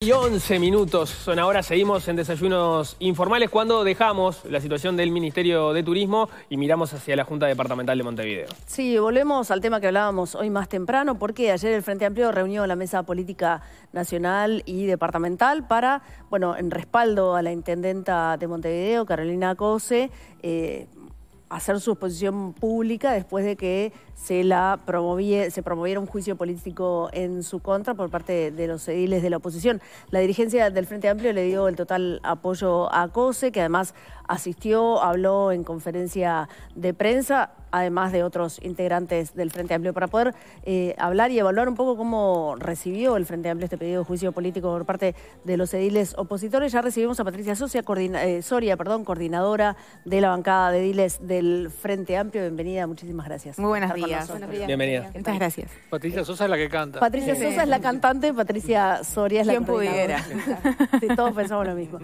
Y 11 minutos son ahora, seguimos en desayunos informales cuando dejamos la situación del Ministerio de Turismo y miramos hacia la Junta Departamental de Montevideo. Sí, volvemos al tema que hablábamos hoy más temprano porque ayer el Frente Amplio reunió la Mesa Política Nacional y Departamental para, bueno, en respaldo a la Intendenta de Montevideo, Carolina Cose, eh, hacer su exposición pública después de que se, la promovie, se promoviera un juicio político en su contra por parte de, los ediles de la oposición. La dirigencia del Frente Amplio le dio el total apoyo a COSE, que además asistió, habló en conferencia de prensa además de otros integrantes del Frente Amplio, para poder eh, hablar y evaluar un poco cómo recibió el Frente Amplio este pedido de juicio político por parte de los ediles opositores. Ya recibimos a Patricia Socia, eh, Soria, perdón, coordinadora de la bancada de ediles del Frente Amplio. Bienvenida, muchísimas gracias. Muy buenos días. Bienvenida. Muchas gracias. Patricia Sosa es la que canta. Patricia Sosa es la cantante, Patricia Soria es la coordinadora. pudiera. Sí, todos pensamos lo mismo.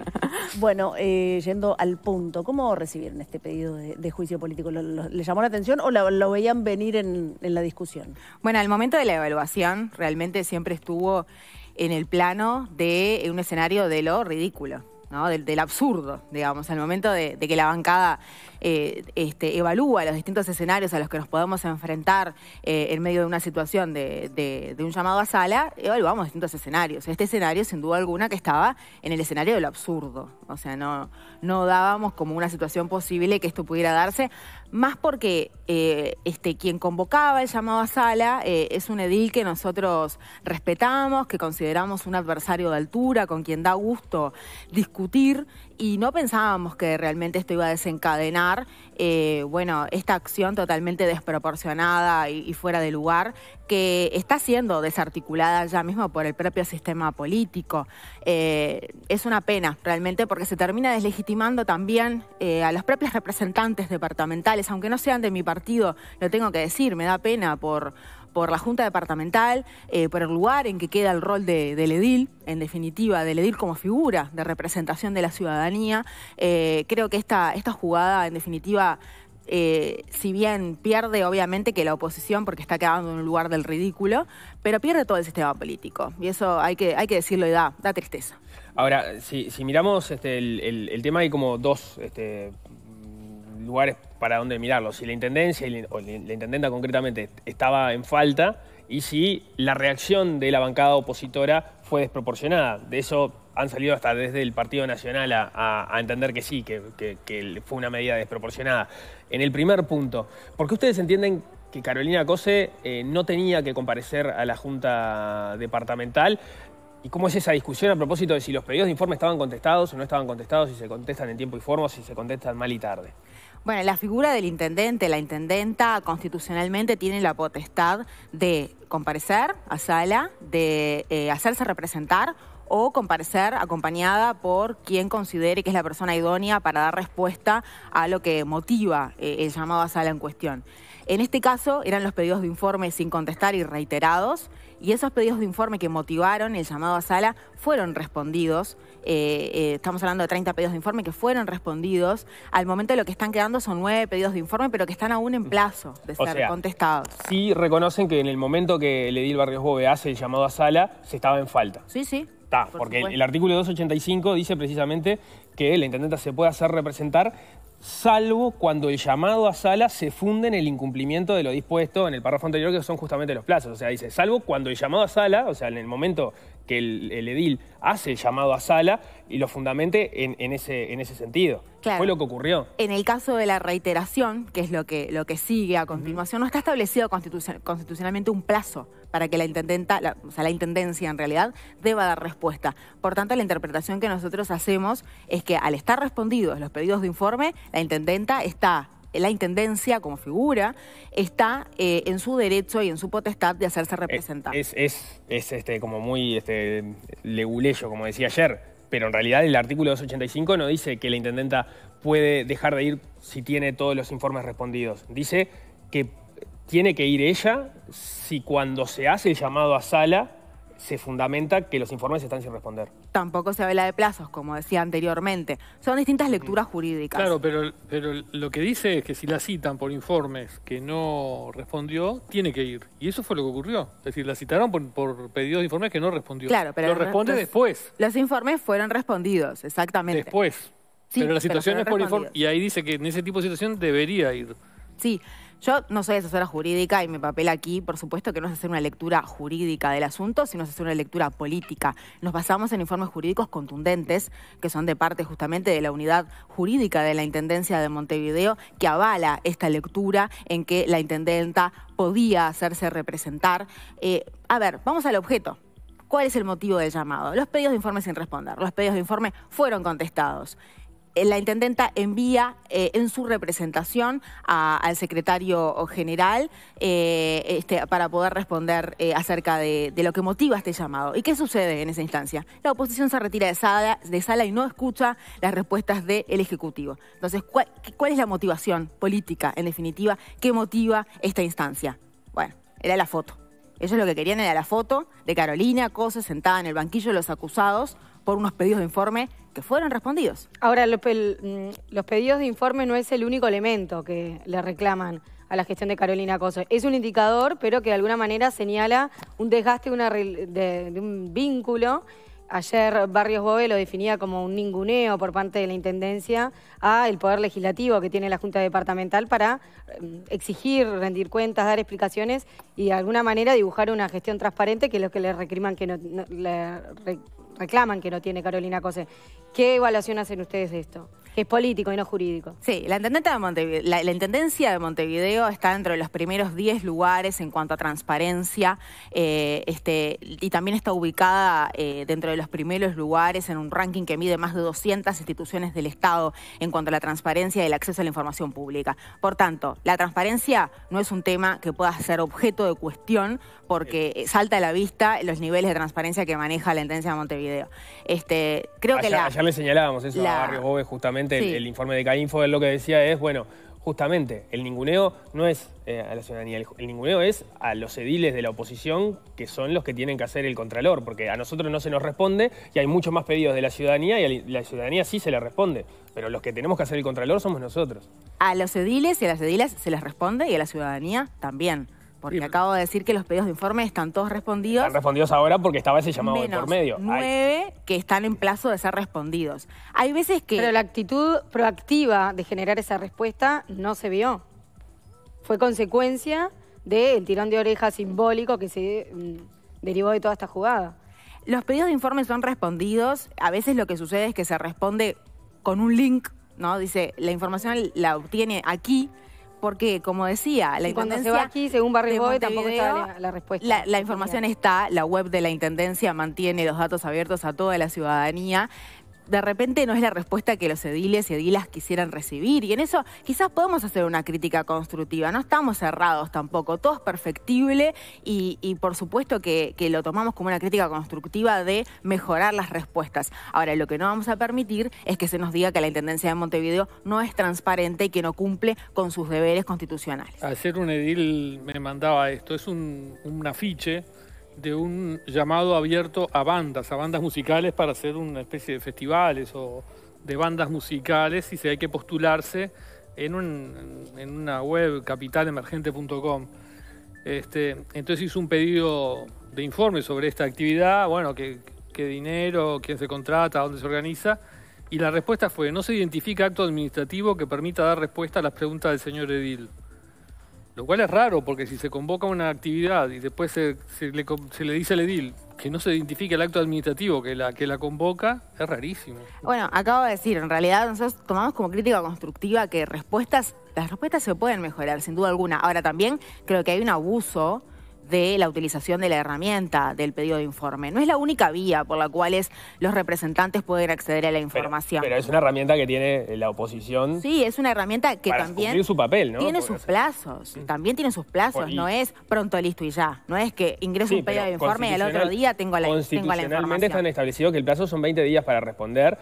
Bueno, eh, yendo al punto, ¿cómo recibieron este pedido de, de juicio político? ¿Le llamó la o lo veían venir en, la discusión? Bueno, al momento de la evaluación realmente siempre estuvo en el plano de un escenario de lo ridículo, ¿no? del, absurdo, digamos, al momento de que la bancada eh, este, evalúa los distintos escenarios a los que nos podemos enfrentar eh, en medio de una situación de, un llamado a sala, evaluamos distintos escenarios. Este escenario, sin duda alguna, que estaba en el escenario de lo absurdo. O sea, no, dábamos como una situación posible que esto pudiera darse, más porque eh, este, quien convocaba el llamado a sala es un edil que nosotros respetamos, que consideramos un adversario de altura, con quien da gusto discutir y no pensábamos que realmente esto iba a desencadenar, eh, bueno, esta acción totalmente desproporcionada y, fuera de lugar que está siendo desarticulada ya mismo por el propio sistema político. Eh, es una pena realmente porque se termina deslegitimando también eh, a los propios representantes departamentales, aunque no sean de mi partido, lo tengo que decir, me da pena por por la Junta Departamental, eh, por el lugar en que queda el rol de, del edil, en definitiva, del edil como figura de representación de la ciudadanía. Eh, creo que esta, esta jugada, en definitiva, eh, si bien pierde obviamente que la oposición, porque está quedando en un lugar del ridículo, pero pierde todo el sistema político. Y eso hay que, hay que decirlo y da, tristeza. Ahora, si, miramos este, el, tema, hay como dos este, lugares para donde mirarlo. Si la intendencia, o la intendenta concretamente, estaba en falta y si la reacción de la bancada opositora fue desproporcionada. De eso han salido hasta desde el Partido Nacional a, entender que sí, que, fue una medida desproporcionada. En el primer punto, ¿por qué ustedes entienden que Carolina Cose eh, no tenía que comparecer a la Junta Departamental? ¿Y cómo es esa discusión a propósito de si los pedidos de informe estaban contestados o no estaban contestados, y se contestan en tiempo y forma o si se contestan mal y tarde? Bueno, la figura del intendente, la intendenta constitucionalmente tiene la potestad de comparecer a sala, de eh, hacerse representar o comparecer acompañada por quien considere que es la persona idónea para dar respuesta a lo que motiva eh, el llamado a sala en cuestión. En este caso eran los pedidos de informe sin contestar y reiterados, y esos pedidos de informe que motivaron el llamado a sala fueron respondidos. Eh, eh, estamos hablando de 30 pedidos de informe que fueron respondidos. Al momento lo que están quedando son nueve pedidos de informe, pero que están aún en plazo de ser contestados. Sí reconocen que en el momento que el Barrios Bove hace el llamado a sala, se estaba en falta. Sí, sí. Está, porque el, artículo 285 dice precisamente que la intendente se puede hacer representar salvo cuando el llamado a sala se funde en el incumplimiento de lo dispuesto en el párrafo anterior, que son justamente los plazos. O sea, dice, salvo cuando el llamado a sala, o sea, en el momento que el, edil hace llamado a sala y lo fundamente en, ese, sentido. Fue lo que ocurrió. En el caso de la reiteración, que es lo que, lo que sigue a continuación, no está establecido constitucionalmente un plazo para que la intendenta, o sea, la intendencia en realidad, deba dar respuesta. Por tanto, la interpretación que nosotros hacemos es que al estar respondidos los pedidos de informe, la intendenta está la Intendencia como figura está eh, en su derecho y en su potestad de hacerse eh, representar. Es, este, como muy este, leguleyo, como decía ayer. Pero en realidad el artículo 285 no dice que la intendenta puede dejar de ir si tiene todos los informes respondidos. Dice que tiene que ir ella si cuando se hace el llamado a sala se fundamenta que los informes están sin responder. Tampoco se habla de plazos, como decía anteriormente. Son distintas lecturas jurídicas. Claro, pero, pero lo que dice es que si la citan por informes que no respondió, tiene que ir. Y eso fue lo que ocurrió. Es decir, la citaron por, por pedidos de informes que no respondió. Claro, pero... Lo responde después. Los informes fueron respondidos, exactamente. Después. pero la situación es por Y ahí dice que en ese tipo de situación debería ir. Sí, yo no soy asesora jurídica y mi papel aquí, por supuesto, que no es hacer una lectura jurídica del asunto, sino es hacer una lectura política. Nos basamos en informes jurídicos contundentes, que son de parte justamente de la unidad jurídica de la Intendencia de Montevideo, que avala esta lectura en que la Intendenta podía hacerse representar. Eh, a ver, vamos al objeto. ¿Cuál es el motivo del llamado? Los pedidos de informe sin responder. Los pedidos de informe fueron contestados. Eh, la intendenta envía eh, en su representación al secretario general eh, este, para poder responder acerca de, lo que motiva este llamado. ¿Y qué sucede en esa instancia? La oposición se retira de sala, y no escucha las respuestas del Ejecutivo. Entonces, ¿cuál, ¿cuál es la motivación política, en definitiva, que motiva esta instancia? Bueno, era la foto. Ellos lo que querían era la foto de Carolina Cose sentada en el banquillo de los acusados por unos pedidos de informe que fueron respondidos. Ahora, mm, los pedidos de informe no es el único elemento que le reclaman a la gestión de Carolina Coso. Es un indicador, pero que de alguna manera señala un desgaste de, un vínculo Ayer Barrios Bove lo definía como un ninguneo por parte de la Intendencia a el poder legislativo que tiene la Junta Departamental para mm, exigir, rendir cuentas, dar explicaciones y de alguna manera dibujar una gestión transparente que es lo que le recriman que no, no le, reclaman que no tiene Carolina Cose. ¿Qué evaluación hacen ustedes de esto? Es político y no jurídico. Sí, la, de la, Intendencia de Montevideo está dentro de los primeros 10 lugares en cuanto a transparencia eh, este, y también está ubicada eh, dentro de los primeros lugares en un ranking que mide más de 200 instituciones del Estado en cuanto a la transparencia y el acceso a la información pública. Por tanto, la transparencia no es un tema que pueda ser objeto de cuestión porque eh, salta a la vista los niveles de transparencia que maneja la Intendencia de Montevideo. Este, creo que la, le señalábamos eso a Barrios Gómez justamente el, informe de Cainfo, es lo que decía es, bueno, justamente el ninguneo no es eh, a la ciudadanía, el, ninguneo es a los ediles de la oposición que son los que tienen que hacer el contralor, porque a nosotros no se nos responde y hay muchos más pedidos de la ciudadanía y a la ciudadanía sí se le responde, pero los que tenemos que hacer el contralor somos nosotros. A los ediles y a las edilas se les responde y a la ciudadanía también. Porque acabo de decir que los pedidos de informe están todos respondidos. Están respondidos ahora porque estaba ese llamado de por medio. Nueve que están en plazo de ser respondidos. Hay veces que. Pero la actitud proactiva de generar esa respuesta no se vio. Fue consecuencia del tirón de oreja simbólico que se mm, derivó de toda esta jugada. Los pedidos de informe son respondidos. A veces lo que sucede es que se responde con un link, ¿no? Dice, la información la obtiene aquí porque, como decía, la intendencia... aquí, según Barrio tampoco está la, respuesta. La, información está, la web de la Intendencia mantiene los datos abiertos a toda la ciudadanía de repente no es la respuesta que los ediles y edilas quisieran recibir. Y en eso quizás podemos hacer una crítica constructiva. No estamos cerrados tampoco. Todo es perfectible y, por supuesto que, lo tomamos como una crítica constructiva de mejorar las respuestas. Ahora, lo que no vamos a permitir es que se nos diga que la Intendencia de Montevideo no es transparente y que no cumple con sus deberes constitucionales. Hacer un edil me mandaba esto. Es un, un afiche de un llamado abierto a bandas, a bandas musicales para hacer una especie de festivales o de bandas musicales y si hay que postularse en, un, una web capitalemergente.com. Este, entonces hizo un pedido de informe sobre esta actividad, bueno, qué, qué dinero, quién se contrata, dónde se organiza, y la respuesta fue, no se identifica acto administrativo que permita dar respuesta a las preguntas del señor Edil. Lo cual es raro, porque si se convoca una actividad y después se, se, le, se le dice al edil que no se identifique el acto administrativo que la, que la convoca, es rarísimo. Bueno, acabo de decir, en realidad nosotros tomamos como crítica constructiva que respuestas, las respuestas se pueden mejorar, sin duda alguna. Ahora también creo que hay un abuso de la utilización de la herramienta del pedido de informe. No es la única vía por la cual es, los representantes pueden acceder a la información. Pero, es una herramienta que tiene eh, la oposición. Sí, es una herramienta que para tiene su papel, ¿no? tiene sus plazos, también tiene sus plazos, no es pronto listo y ya, no es que ingreso un pedido de informe y al otro día tengo la, tengo la información. Constitucionalmente están establecidos que el plazo son 20 días para responder,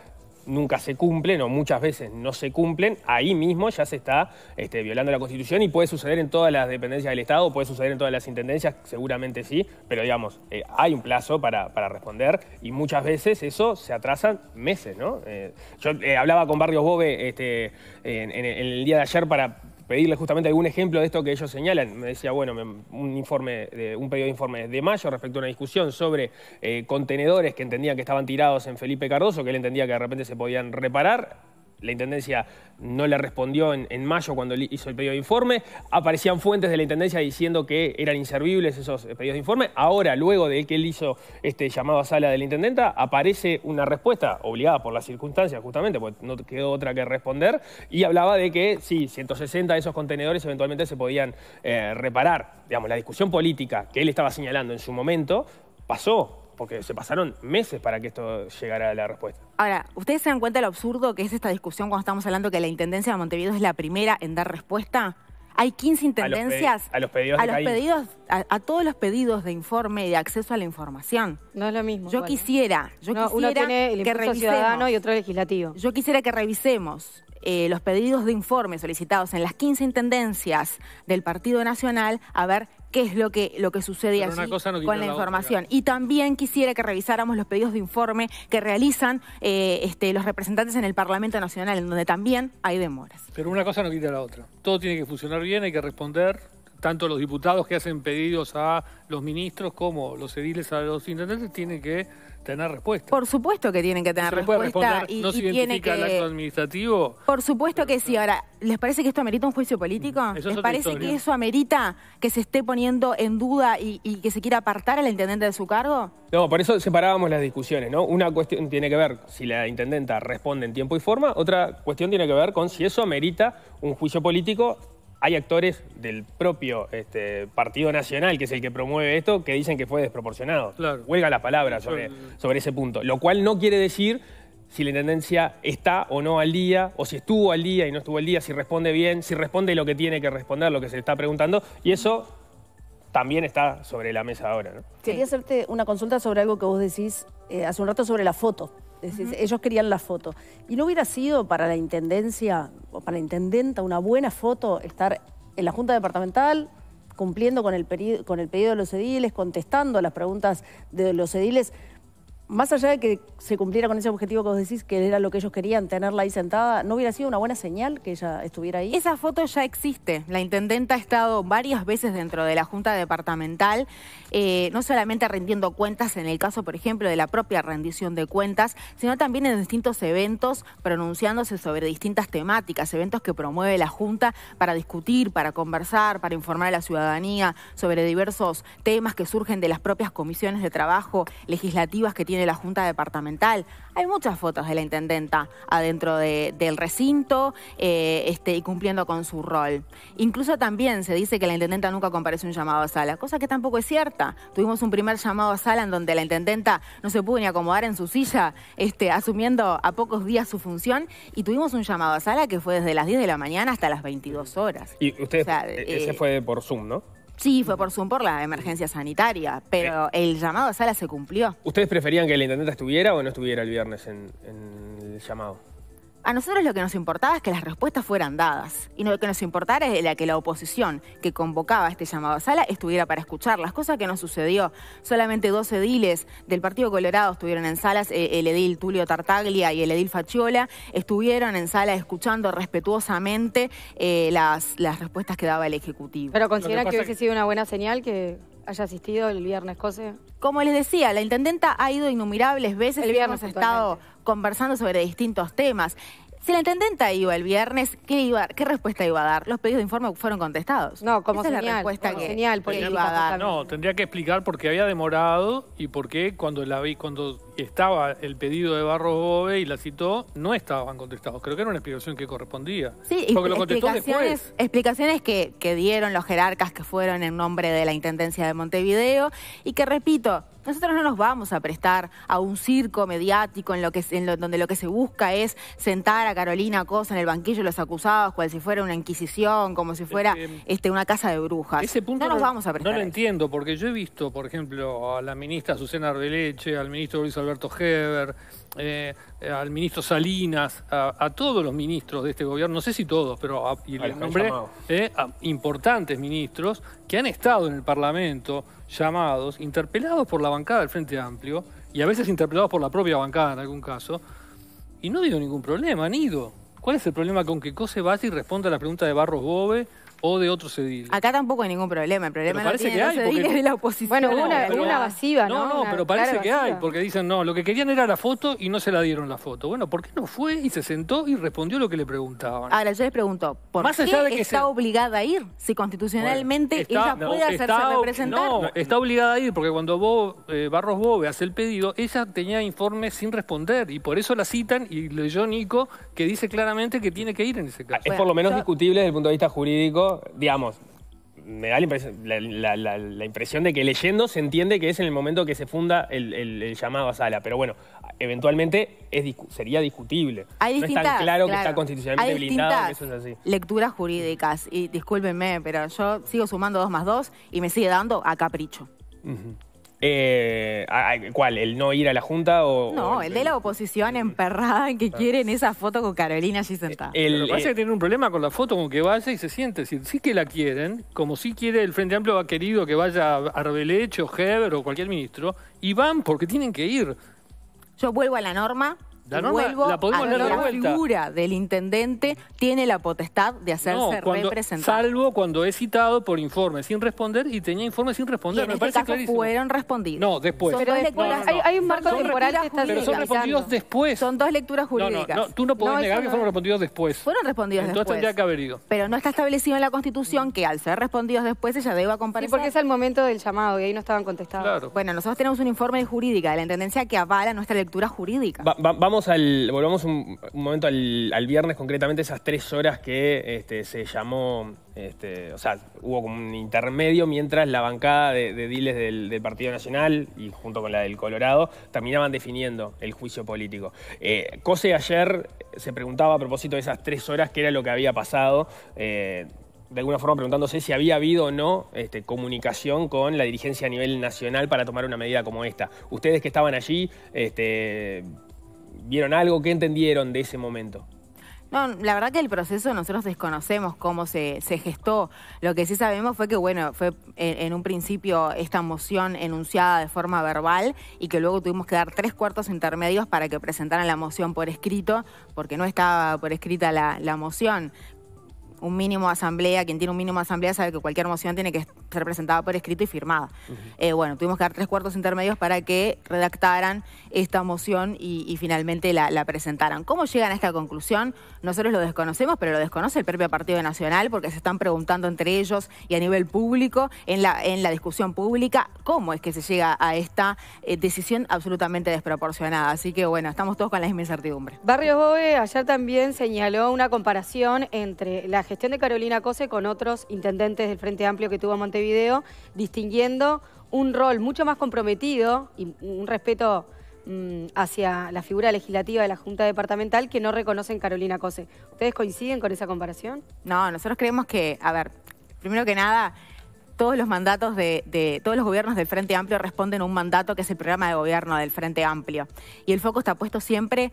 nunca se cumplen o muchas veces no se cumplen, ahí mismo ya se está este, violando la Constitución y puede suceder en todas las dependencias del Estado, puede suceder en todas las intendencias, seguramente sí, pero digamos, eh, hay un plazo para, responder y muchas veces eso se atrasa meses, ¿no? Eh, yo eh, hablaba con Barrios Bobe este, en, el día de ayer para pedirle justamente algún ejemplo de esto que ellos señalan. Me decía, bueno, un informe, de, un periodo de informe de mayo respecto a una discusión sobre eh, contenedores que entendían que estaban tirados en Felipe Cardoso, que él entendía que de repente se podían reparar la Intendencia no le respondió en, mayo cuando hizo el pedido de informe. Aparecían fuentes de la Intendencia diciendo que eran inservibles esos eh, pedidos de informe. Ahora, luego de que él hizo este llamado a sala de la Intendenta, aparece una respuesta, obligada por las circunstancias justamente, porque no quedó otra que responder, y hablaba de que sí, 160 de esos contenedores eventualmente se podían eh, reparar. Digamos, la discusión política que él estaba señalando en su momento pasó porque se pasaron meses para que esto llegara a la respuesta. Ahora, ¿ustedes se dan cuenta de lo absurdo que es esta discusión cuando estamos hablando que la Intendencia de Montevideo es la primera en dar respuesta? Hay 15 intendencias. A los, pedidos. A, los pedidos, a, todos los pedidos de informe y de acceso a la información. No es lo mismo. Yo ¿eh? quisiera. Yo quisiera uno tiene el que y otro legislativo. Yo quisiera que revisemos eh, los pedidos de informe solicitados en las 15 intendencias del Partido Nacional a ver qué es lo que, lo que sucede Pero con la, información. y también quisiera que revisáramos los pedidos de informe que realizan eh, este, los representantes en el Parlamento Nacional, en donde también hay demoras. Pero una cosa no quita la otra. Todo tiene que funcionar bien, hay que responder tanto los diputados que hacen pedidos a los ministros como los ediles a los intendentes tienen que tener respuesta. Por supuesto que tienen que tener respuesta. y, no se tiene el acto administrativo. Por supuesto que sí. Ahora, ¿les parece que esto amerita un juicio político? ¿Les parece que eso amerita que se esté poniendo en duda y, que se quiera apartar al intendente de su cargo? No, por eso separábamos las discusiones, ¿no? Una cuestión tiene que ver si la intendenta responde en tiempo y forma, otra cuestión tiene que ver con si eso amerita un juicio político hay actores del propio este, Partido Nacional, que es el que promueve esto, que dicen que fue desproporcionado. Huelga las palabras sobre, sobre ese punto. Lo cual no quiere decir si la intendencia está o no al día, o si estuvo al día y no estuvo al día, si responde bien, si responde lo que tiene que responder, lo que se le está preguntando. Y eso también está sobre la mesa ahora. Quería hacerte una consulta sobre algo que vos decís eh, hace un rato sobre la foto. Ellos querían la foto. Y no hubiera sido para la intendencia o para la intendenta una buena foto estar en la Junta Departamental cumpliendo con el, con el pedido de los ediles, contestando las preguntas de los ediles más allá de que se cumpliera con ese objetivo que vos decís, que era lo que ellos querían, tenerla ahí sentada, ¿no hubiera sido una buena señal que ella estuviera ahí? Esa foto ya existe. La intendenta ha estado varias veces dentro de la Junta Departamental, eh, no solamente rindiendo cuentas en el caso, por ejemplo, de la propia rendición de cuentas, sino también en distintos eventos pronunciándose sobre distintas temáticas, eventos que promueve la Junta para discutir, para conversar, para informar a la ciudadanía sobre diversos temas que surgen de las propias comisiones de trabajo legislativas que tiene de la Junta Departamental. Hay muchas fotos de la intendenta adentro del recinto eh, este, y cumpliendo con su rol. Incluso también se dice que la intendenta nunca compareció un llamado a sala, cosa que tampoco es cierta. Tuvimos un primer llamado a sala en donde la intendenta no se pudo ni acomodar en su silla, este, asumiendo a pocos días su función, y tuvimos un llamado a sala que fue desde las 10 de la mañana hasta las 22 horas. Y usted, eh, ese eh, fue por Zoom, ¿no? Sí, fue por Zoom por la emergencia sanitaria, pero el llamado a sala se cumplió. ¿Ustedes preferían que la intendente estuviera o no estuviera el viernes en el llamado? A nosotros lo que nos importaba es que las respuestas fueran dadas. Y lo que nos importara es que la oposición que convocaba este llamado a sala estuviera para escucharlas, cosa que no sucedió. Solamente dos ediles del Partido Colorado estuvieron en salas, eh, el edil Tulio Tartaglia y el edil Fachiola, estuvieron en sala escuchando respetuosamente eh, las, las respuestas que daba el Ejecutivo. Pero considera que, que hubiese sido una buena señal que haya asistido el viernes, Cose. Como les decía, la intendenta ha ido innumerables veces. El viernes ha estado conversando sobre distintos temas. Si la intendenta iba el viernes, ¿qué, iba, ¿qué respuesta iba a dar? Los pedidos de informe fueron contestados. No, como Esa es la respuesta que, iba a dar. No, tendría que explicar por qué había demorado y por qué cuando la vi, cuando estaba el pedido de Barros Bove y la citó, no estaban contestados. Creo que era una explicación que correspondía. Sí, explicaciones, explicaciones que, dieron los jerarcas que fueron en nombre de la Intendencia de Montevideo y que, repito, nosotros no nos vamos a prestar a un circo mediático en lo que en donde lo que se busca es sentar a Carolina Cosa en el banquillo de los acusados, cual si fuera una inquisición, como si fuera este, una casa de brujas. no, nos vamos a prestar. No lo entiendo, porque yo he visto, por ejemplo, a la ministra Susana Ardeleche, al ministro Luis Alberto Alberto Heber, eh, al ministro Salinas, a, todos los ministros de este gobierno, no sé si todos, pero eh, a, importantes ministros que han estado en el Parlamento llamados, interpelados por la bancada del Frente Amplio y a veces interpelados por la propia bancada en algún caso, y no ha habido ningún problema, han ido. ¿Cuál es el problema con que Cose vaya responda a la pregunta de Barros Bove? o de otros ediles. Acá tampoco hay ningún problema, el problema es parece que hay, de la oposición. Bueno, una, ¿no? No, no, pero parece que hay, porque dicen, no, lo que querían era la foto y no se la dieron la foto. Bueno, ¿por qué no fue y se sentó y respondió lo que le preguntaban? Ahora, yo les pregunto, ¿por Más qué que está obligada a ir si constitucionalmente ella puede hacerse está, representar? No, está obligada a ir porque cuando vos, eh, Barros Bove hace el pedido, ella tenía informes sin responder y por eso la citan y leyó Nico que dice claramente que tiene que ir en ese caso. es por lo menos discutible desde el punto de vista jurídico digamos, me da la, impresión, de que leyendo se entiende que es en el momento que se funda el, llamado a sala. Pero bueno, eventualmente es, sería discutible. no es tan claro, que está constitucionalmente blindado eso Lecturas jurídicas, y discúlpenme, pero yo sigo sumando 2 más 2 y me sigue dando a capricho. Eh, ¿Cuál? ¿El no ir a la Junta? O, no, el, de la oposición emperrada en que quieren esa foto con Carolina allí sentada. Eh, Lo que pasa que eh, tiene un problema con la foto, con que vaya y se siente. Si sí que la quieren, como si quiere el Frente Amplio ha querido que vaya Arbeleche o Heber o cualquier ministro, y van porque tienen que ir. Yo vuelvo a la norma, la la podemos la vuelta. figura del intendente tiene la potestad de hacerse representar. Salvo cuando es citado por informe sin responder y tenía informe sin responder. Este fueron respondidos. No, después. pero hay, un marco temporal que está Pero son respondidos después. Son dos lecturas jurídicas. No, tú no podés negar que fueron respondidos después. Fueron respondidos después. Entonces tendría que haber ido. Pero no está establecido en la Constitución que al ser respondidos después ella deba comparecer. porque es el momento del llamado y ahí no estaban contestados. Bueno, nosotros tenemos un informe de jurídica de la Intendencia que avala nuestra lectura jurídica volvamos un, momento al, viernes, concretamente esas tres horas que este, se llamó, este, o sea, hubo como un intermedio mientras la bancada de, diles del, Partido Nacional y junto con la del Colorado terminaban definiendo el juicio político. Eh, Cose ayer se preguntaba a propósito de esas tres horas qué era lo que había pasado. Eh, de alguna forma preguntándose si había habido o no este, comunicación con la dirigencia a nivel nacional para tomar una medida como esta. Ustedes que estaban allí, este, vieron algo, qué entendieron de ese momento. No, la verdad que el proceso nosotros desconocemos cómo se, gestó. Lo que sí sabemos fue que, bueno, fue en, un principio esta moción enunciada de forma verbal y que luego tuvimos que dar tres cuartos intermedios para que presentaran la moción por escrito, porque no estaba por escrita la, la moción un mínimo asamblea, quien tiene un mínimo asamblea sabe que cualquier moción tiene que ser presentada por escrito y firmada. Eh, bueno, tuvimos que dar tres cuartos intermedios para que redactaran esta moción y, finalmente la, presentaran. ¿Cómo llegan a esta conclusión? Nosotros lo desconocemos, pero lo desconoce el propio Partido Nacional porque se están preguntando entre ellos y a nivel público, en la, en la discusión pública, cómo es que se llega a esta eh, decisión absolutamente desproporcionada. Así que bueno, estamos todos con la misma incertidumbre. Barrios Boe ayer también señaló una comparación entre la gestión de Carolina Cose con otros intendentes del Frente Amplio que tuvo Montevideo video, distinguiendo un rol mucho más comprometido y un respeto mm, hacia la figura legislativa de la Junta Departamental que no reconocen Carolina Cose. ¿Ustedes coinciden con esa comparación? No, nosotros creemos que, a ver, primero que nada, todos los mandatos de, todos los gobiernos del Frente Amplio responden a un mandato que es el programa de gobierno del Frente Amplio. Y el foco está puesto siempre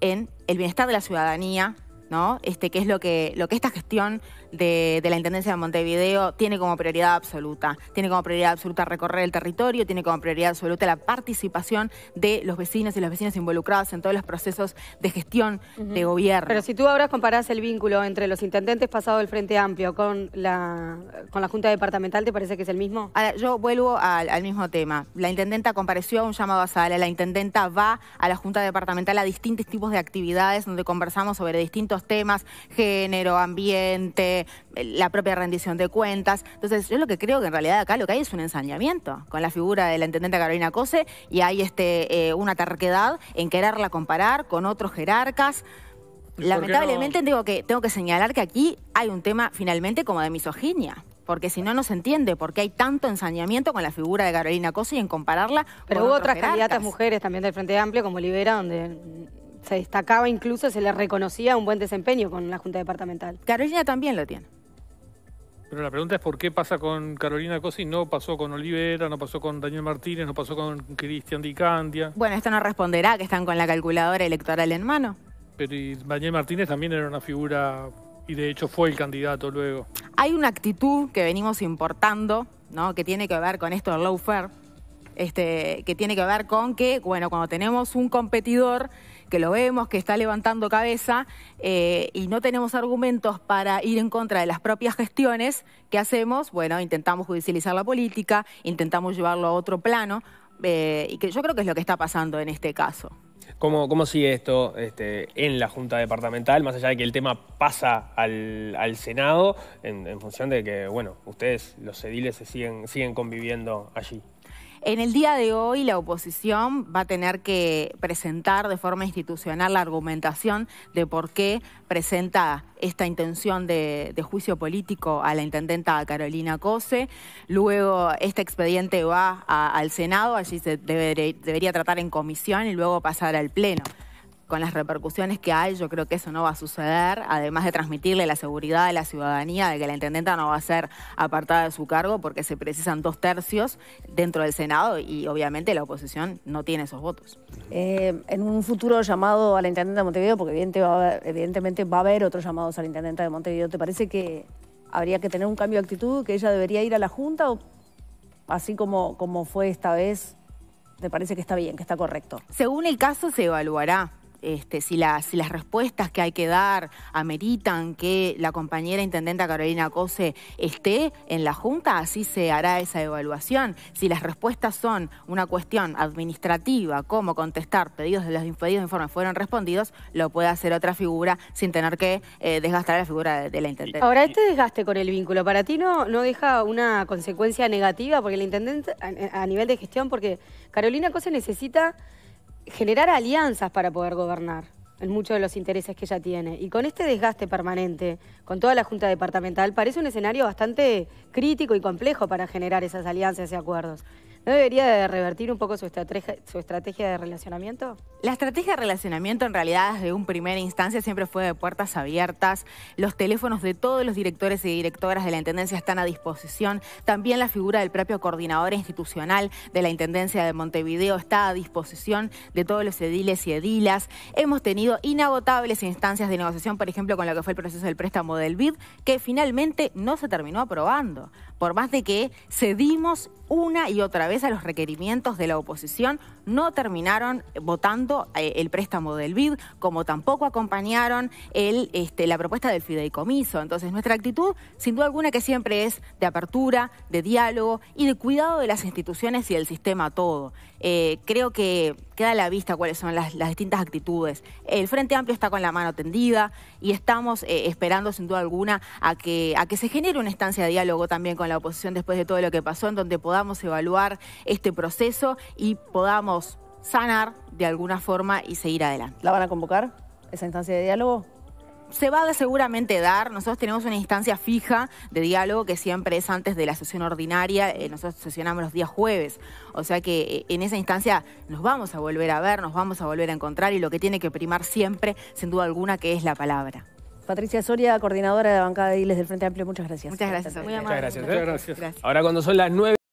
en el bienestar de la ciudadanía, ¿no? Este, que es lo que, lo que esta gestión de, la Intendencia de Montevideo tiene como prioridad absoluta. Tiene como prioridad absoluta recorrer el territorio, tiene como prioridad absoluta la participación de los vecinos y las vecinas involucrados en todos los procesos de gestión de gobierno. Pero si tú ahora comparás el vínculo entre los intendentes pasado del Frente Amplio con la, con la Junta Departamental, ¿te parece que es el mismo? yo vuelvo al, al mismo tema. La intendenta compareció a un llamado a sala, la intendenta va a la Junta Departamental a distintos tipos de actividades donde conversamos sobre distintos temas, género, ambiente, eh, la propia rendición de cuentas. Entonces, yo lo que creo que en realidad acá lo que hay es un ensañamiento con la figura de la intendente Carolina Cose y hay este, eh, una tarquedad en quererla comparar con otros jerarcas. Lamentablemente tengo, que, tengo que señalar que aquí hay un tema finalmente como de misoginia porque si no, no se entiende por qué hay tanto ensañamiento con la figura de Carolina Cose y en compararla con otras candidatas mujeres también del Frente Amplio, como Libera, donde se destacaba incluso, se le reconocía un buen desempeño con la Junta Departamental. Carolina también lo tiene. Pero la pregunta es por qué pasa con Carolina Cosi, no pasó con Olivera, no pasó con Daniel Martínez, no pasó con Cristian Dicandia Bueno, esto no responderá que están con la calculadora electoral en mano. Pero Daniel Martínez también era una figura y de hecho fue el candidato luego. Hay una actitud que venimos importando, ¿no? Que tiene que ver con esto del lawfare, este, que tiene que ver con que, bueno, cuando tenemos un competidor que lo vemos, que está levantando cabeza eh, y no tenemos argumentos para ir en contra de las propias gestiones que hacemos, bueno, intentamos judicializar la política, intentamos llevarlo a otro plano, eh, y que yo creo que es lo que está pasando en este caso. ¿Cómo, cómo sigue esto este, en la Junta Departamental, más allá de que el tema pasa al, Senado, en, función de que, bueno, ustedes, los ediles, se siguen, siguen conviviendo allí? En el día de hoy la oposición va a tener que presentar de forma institucional la argumentación de por qué presenta esta intención de, juicio político a la intendenta Carolina Cose. Luego este expediente va al Senado, allí se debería tratar en comisión y luego pasar al Pleno con las repercusiones que hay, yo creo que eso no va a suceder, además de transmitirle la seguridad a la ciudadanía de que la intendenta no va a ser apartada de su cargo porque se precisan dos tercios dentro del Senado y obviamente la oposición no tiene esos votos. Eh, en un futuro llamado a la intendenta de Montevideo, porque evidentemente va a haber otros llamados a la intendenta de Montevideo, ¿te parece que habría que tener un cambio de actitud, que ella debería ir a la Junta o así como, como fue esta vez? ¿Te parece que está bien, que está correcto? Según el caso se evaluará este, si, las respuestas que hay que dar ameritan que la compañera intendenta Carolina Cose esté en la Junta, así se hará esa evaluación. Si las respuestas son una cuestión administrativa, cómo contestar pedidos de los impedidos de fueron respondidos, lo puede hacer otra figura sin tener que eh, desgastar la figura de, la intendente. Ahora, este desgaste con el vínculo, ¿para ti no, deja una consecuencia negativa porque la intendente a, a nivel de gestión? Porque Carolina Cose necesita generar alianzas para poder gobernar en muchos de los intereses que ella tiene. Y con este desgaste permanente, con toda la Junta Departamental, parece un escenario bastante crítico y complejo para generar esas alianzas y acuerdos. ¿No debería de revertir un poco su estrategia, su estrategia de relacionamiento? La estrategia de relacionamiento en realidad desde un primera instancia siempre fue de puertas abiertas. Los teléfonos de todos los directores y directoras de la Intendencia están a disposición. También la figura del propio coordinador institucional de la Intendencia de Montevideo está a disposición de todos los ediles y edilas. Hemos tenido inagotables instancias de negociación, por ejemplo, con lo que fue el proceso del préstamo del BID, que finalmente no se terminó aprobando por más de que cedimos una y otra vez a los requerimientos de la oposición, no terminaron eh, votando eh, el préstamo del BID, como tampoco acompañaron el, este, la propuesta del fideicomiso. Entonces, nuestra actitud, sin duda alguna, que siempre es de apertura, de diálogo y de cuidado de las instituciones y del sistema todo. Eh, creo que queda a la vista cuáles son las, distintas actitudes. El Frente Amplio está con la mano tendida y estamos esperando, sin duda alguna, a que, a que se genere una estancia de diálogo también con la oposición después de todo lo que pasó, en donde podamos evaluar este proceso y podamos sanar de alguna forma y seguir adelante. ¿La van a convocar esa instancia de diálogo? se va a seguramente dar. Nosotros tenemos una instancia fija de diálogo que siempre es antes de la sesión ordinaria. Eh, nosotros sesionamos los días jueves. O sea que eh, en esa instancia nos vamos a volver a ver, nos vamos a volver a encontrar y lo que tiene que primar siempre, sin duda alguna, que es la palabra. Patricia Soria, coordinadora de la bancada de Iles del Frente Amplio, muchas gracias. Muchas gracias. ¿eh? Muchas gracias. Ahora cuando son las nueve.